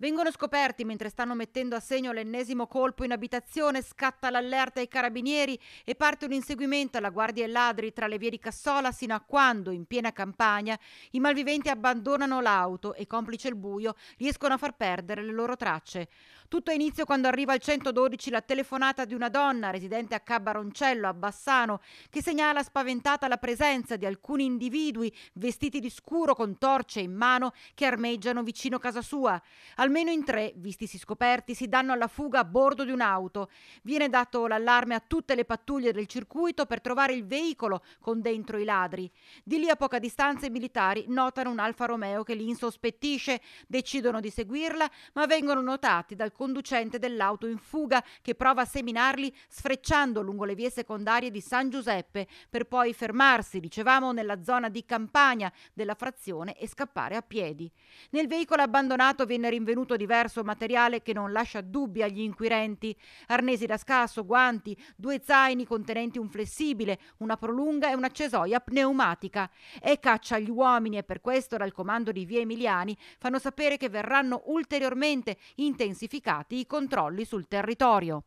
Vengono scoperti mentre stanno mettendo a segno l'ennesimo colpo in abitazione, scatta l'allerta ai carabinieri e parte un inseguimento alla guardia e ladri tra le vie di Cassola sino a quando, in piena campagna, i malviventi abbandonano l'auto e, complice il buio, riescono a far perdere le loro tracce. Tutto inizio quando arriva al 112 la telefonata di una donna residente a Cabaroncello, a Bassano, che segnala spaventata la presenza di alcuni individui vestiti di scuro con torce in mano che armeggiano vicino casa sua. Al Almeno in tre, vistisi scoperti, si danno alla fuga a bordo di un'auto. Viene dato l'allarme a tutte le pattuglie del circuito per trovare il veicolo con dentro i ladri. Di lì a poca distanza i militari notano un Alfa Romeo che li insospettisce, decidono di seguirla, ma vengono notati dal conducente dell'auto in fuga che prova a seminarli sfrecciando lungo le vie secondarie di San Giuseppe per poi fermarsi, dicevamo, nella zona di campagna della frazione e scappare a piedi. Nel veicolo abbandonato viene rinvenuto contenuto diverso materiale che non lascia dubbi agli inquirenti. Arnesi da scasso, guanti, due zaini contenenti un flessibile, una prolunga e una cesoia pneumatica. E caccia agli uomini e per questo dal comando di Via Emiliani fanno sapere che verranno ulteriormente intensificati i controlli sul territorio.